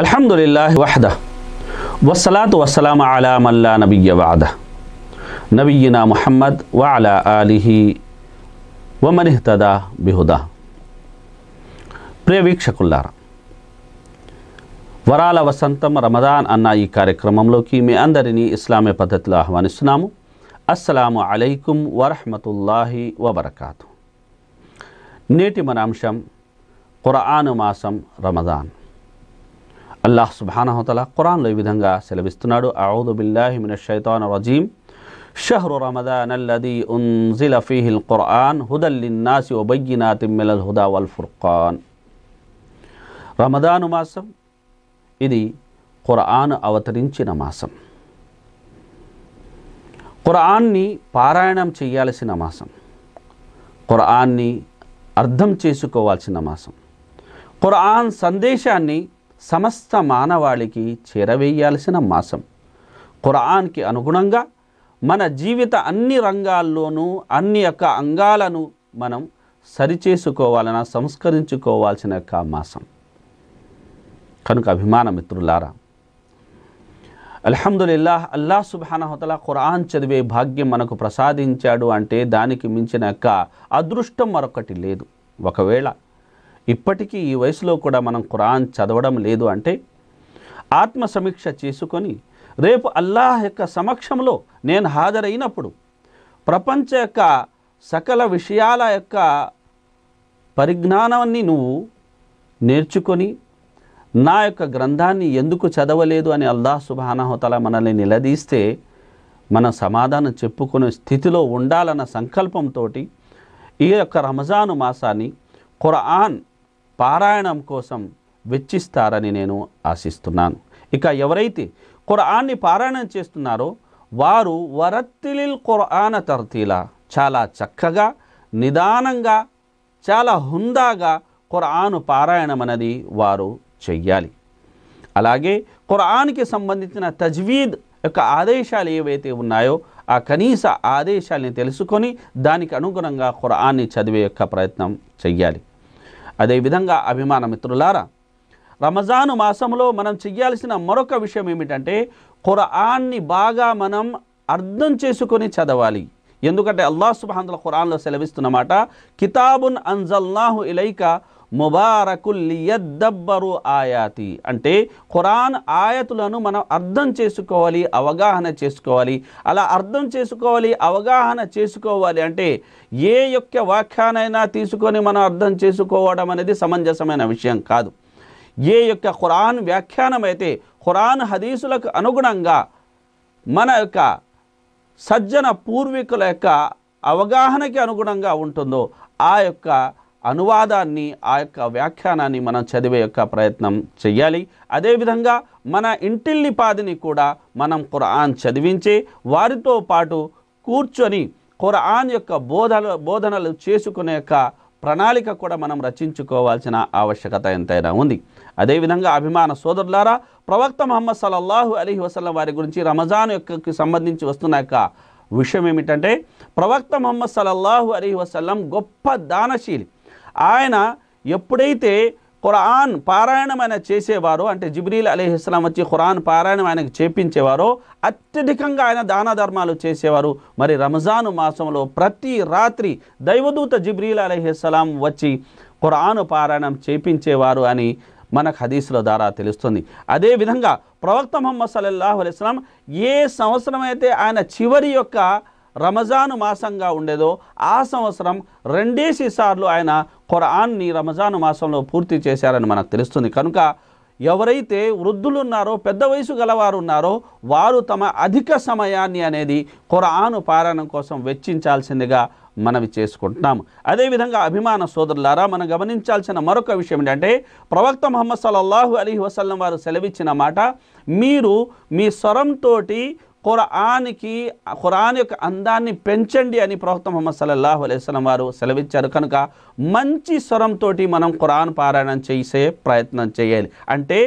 الحمد لله وحده والصلاة والسلام على من لا نبي بعده نبينا محمد وعلى آله ومن اهتدى بهدى بريبي شكل لارا ورالا وسنتم رمضان أنا اي كاركرمم لوكي مي اندريني اسلامي پتت لاحوان اسنامو السلام عليكم ورحمة الله وبركاته نيتي منامشم قرآن ماسم رمضان అల్లాహ్ సుబానహతల ఖురాన్లో ఈ విధంగా సెలవిస్తున్నాడు అవుదు బిల్లాహి మిన షైతాన్ రజీం షహ్రు రమదాన్ అల్లది ఉన్జిల ఫీహిల్ ఖురాన్ హుదల్లిన్నాసి ఒబయ్యినా తిమ్మిలల్ హుదా వల్ ఫుర్ఖాన్ రమదాను మాసం ఇది ఖురాన్ అవతరించిన మాసం ఖురాన్ని పారాయణం చేయాల్సిన మాసం ఖురాన్ని అర్థం చేసుకోవాల్సిన మాసం ఖురాన్ సందేశాన్ని సమస్త మానవాళికి చేరవేయాల్సిన మాసం ఖురాన్కి అనుగుణంగా మన జీవిత అన్ని రంగాల్లోనూ అన్ని యొక్క అంగాలను మనం సరిచేసుకోవాలన సంస్కరించుకోవాల్సిన యొక్క మాసం కనుక అభిమాన మిత్రులారా అల్హమ్దుల్లా అల్లా సుబానహతల ఖురాన్ చదివే భాగ్యం మనకు ప్రసాదించాడు అంటే దానికి మించిన యొక్క అదృష్టం మరొకటి లేదు ఒకవేళ ఇప్పటికీ ఈ వయసులో కూడా మనం ఖురాన్ చదవడం లేదు అంటే ఆత్మ సమీక్ష చేసుకొని రేపు అల్లాహ్ యొక్క సమక్షంలో నేను హాజరైనప్పుడు ప్రపంచ యొక్క సకల విషయాల యొక్క పరిజ్ఞానాన్ని నువ్వు నేర్చుకొని నా యొక్క గ్రంథాన్ని ఎందుకు చదవలేదు అని అల్లాహ్ సుబానాహతల మనల్ని నిలదీస్తే మన సమాధానం చెప్పుకునే స్థితిలో ఉండాలన్న సంకల్పంతో ఈ యొక్క రమజాను మాసాన్ని ఖురాన్ పారాయణం కోసం వెచ్చిస్తారని నేను ఆశిస్తున్నాను ఇక ఎవరైతే ఖురాన్ని పారాయణం చేస్తున్నారో వారు వరత్తిలిల్ ఖురాన తర్తీల చాలా చక్కగా నిదానంగా చాలా హుందాగా ఖురాను పారాయణం అనేది వారు చెయ్యాలి అలాగే ఖురాన్కి సంబంధించిన తజ్వీద్ యొక్క ఆదేశాలు ఏవైతే ఉన్నాయో ఆ కనీస ఆదేశాలని తెలుసుకొని దానికి అనుగుణంగా ఖురాన్ని చదివే యొక్క ప్రయత్నం చెయ్యాలి అదేవిధంగా అభిమాన మిత్రులారా రమజాను మాసంలో మనం చేయాల్సిన మరొక విషయం ఏమిటంటే ఖురాన్ని బాగా మనం అర్థం చేసుకొని చదవాలి ఎందుకంటే అల్లా సుబాంతుల ఖురాన్లో సెలవిస్తున్నమాట కితాబున్ అన్జల్లాహు ఇలైక ముబారకుల్లియద్దబ్బరు ఆయాతి అంటే ఖురాన్ ఆయతులను మనం అర్థం చేసుకోవాలి అవగాహన చేసుకోవాలి అలా అర్థం చేసుకోవాలి అవగాహన చేసుకోవాలి అంటే ఏ యొక్క వ్యాఖ్యానైనా తీసుకొని మనం అర్థం చేసుకోవడం అనేది సమంజసమైన విషయం కాదు ఏ యొక్క ఖురాన్ వ్యాఖ్యానం అయితే ఖురాన్ హదీసులకు అనుగుణంగా మన యొక్క సజ్జన పూర్వీకుల యొక్క అవగాహనకి అనుగుణంగా ఉంటుందో ఆ యొక్క అనువాదాన్ని ఆ యొక్క వ్యాఖ్యానాన్ని మనం చదివే యొక్క ప్రయత్నం చేయాలి అదేవిధంగా మన ఇంటిల్లి పాదిని కూడా మనం ఖురాన్ చదివించి వారితో పాటు కూర్చొని ఖురాన్ యొక్క బోధన బోధనలు చేసుకునే యొక్క ప్రణాళిక కూడా మనం రచించుకోవాల్సిన ఆవశ్యకత ఎంతైనా ఉంది అదేవిధంగా అభిమాన సోదరులారా ప్రవక్త మహమ్మద్ సల్లల్లాహు అలీ వసలం వారి గురించి రమజాన్ యొక్క సంబంధించి వస్తున్న యొక్క విషయం ఏమిటంటే ప్రవక్త మొహమ్మద్ సలల్లాహు అలీ వసల్లం గొప్ప దానశీలి ఆయన ఎప్పుడైతే ఖురాన్ పారాయణం ఆయన చేసేవారో అంటే జిబ్రీల్ అలీహిస్లాం వచ్చి ఖురాన్ పారాయణం ఆయనకు చేపించేవారో అత్యధికంగా ఆయన దాన ధర్మాలు చేసేవారు మరి రంజాను మాసంలో ప్రతి రాత్రి దైవదూత జిబ్రీల్ అలీహిస్లాం వచ్చి ఖురాను పారాయణం చేపించేవారు అని మనకు హదీసుల ద్వారా తెలుస్తుంది అదేవిధంగా ప్రవక్త మొహమ్మద్ సల్లల్లాహు అలైస్లాం ఏ సంవత్సరం అయితే ఆయన చివరి యొక్క రమజాను మాసంగా ఉండేదో ఆ సంవత్సరం రెండేసి సార్లు ఆయన ఖురాన్ని రంజాను మాసంలో పూర్తి చేశారని మనకు తెలుస్తుంది కనుక ఎవరైతే వృద్ధులు ఉన్నారో పెద్ద వయసు గలవారు ఉన్నారో వారు తమ అధిక సమయాన్ని అనేది ఖురాను పారాయణం కోసం వెచ్చించాల్సిందిగా మనవి చేసుకుంటున్నాము అదేవిధంగా అభిమాన సోదరులారా మనం గమనించాల్సిన మరొక విషయం ఏంటంటే ప్రవక్త మొహమ్మద్ సల్లల్లాహు అలీ వసల్లం వారు సెలవిచ్చిన మాట మీరు మీ స్వరంతో ఖురాన్కి ఖురాన్ యొక్క అందాన్ని పెంచండి అని ప్రవక్త మొహమ్మద్ సల్లల్లాహు అలైస్లం వారు సెలవిచ్చారు కనుక మంచి స్వరంతో మనం ఖురాన్ పారాయణం చేసే ప్రయత్నం చేయాలి అంటే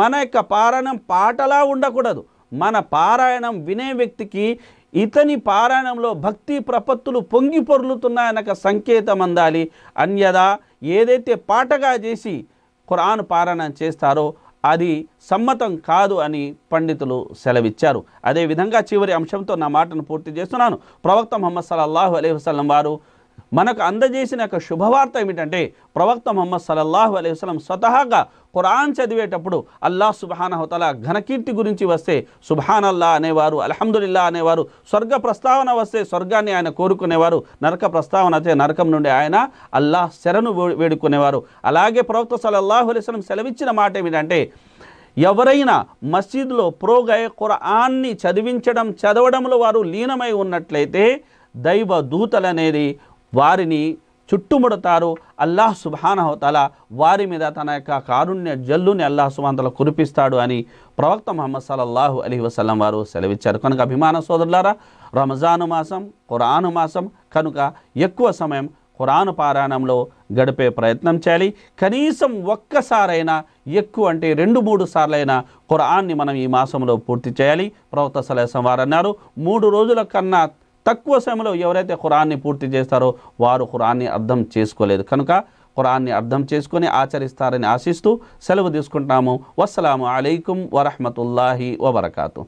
మన యొక్క పారాయణం పాటలా ఉండకూడదు మన పారాయణం వినే వ్యక్తికి ఇతని పారాయణంలో భక్తి ప్రపత్తులు పొంగి పొరులుతున్నాయనక సంకేతం అందాలి అన్యదా ఏదైతే పాటగా చేసి ఖురాన్ పారాయణం చేస్తారో అది సమ్మతం కాదు అని పండితులు సెలవిచ్చారు అదేవిధంగా చివరి అంశంతో నా మాటను పూర్తి చేస్తున్నాను ప్రవక్త మొహమ్మద్ అల్లాహు అలీ వసలం వారు మనకు అందజేసిన యొక్క శుభవార్త ఏమిటంటే ప్రవక్త మొహమ్మద్ సలల్లాహు అలైహి వసలం స్వతహాగా ఖురాన్ చదివేటప్పుడు అల్లా సుబానహతల ఘనకీర్తి గురించి వస్తే అల్లా అనేవారు అలహమ్దుల్లా అనేవారు స్వర్గ ప్రస్తావన వస్తే స్వర్గాన్ని ఆయన కోరుకునేవారు నరక ప్రస్తావన అయితే నరకం నుండి ఆయన అల్లా శరను వేడుకునేవారు అలాగే ప్రవక్త సలల్లాహు అలైహి సెలవిచ్చిన మాట ఏమిటంటే ఎవరైనా మసీదులో ప్రోగై ఖురాన్ని చదివించడం చదవడంలో వారు లీనమై ఉన్నట్లయితే దైవ దూతలనేది వారిని చుట్టుముడతారు అల్లాహ్ సుబానహతల వారి మీద తన యొక్క కారుణ్య జల్లుని అల్లాహ్ సుబాన్తల కురిపిస్తాడు అని ప్రవక్త మహమ్మద్ సల్లల్లాహు అలీ వసలం వారు సెలవిచ్చారు కనుక అభిమాన సోదరులారా రంజాను మాసం ఖురాను మాసం కనుక ఎక్కువ సమయం ఖురాను పారాయణంలో గడిపే ప్రయత్నం చేయాలి కనీసం ఒక్కసారైనా ఎక్కువ అంటే రెండు మూడు సార్లైనా ఖురాన్ని మనం ఈ మాసంలో పూర్తి చేయాలి ప్రవక్త సలహసం వారు అన్నారు మూడు రోజుల కన్నా తక్కువ సమయంలో ఎవరైతే ఖురాన్ని పూర్తి చేస్తారో వారు ఖురాన్ని అర్థం చేసుకోలేదు కనుక ఖురాన్ని అర్థం చేసుకొని ఆచరిస్తారని ఆశిస్తూ సెలవు తీసుకుంటాము వస్సలాము అలైకుం వరహమతుల్లాహి వబర్కాతూ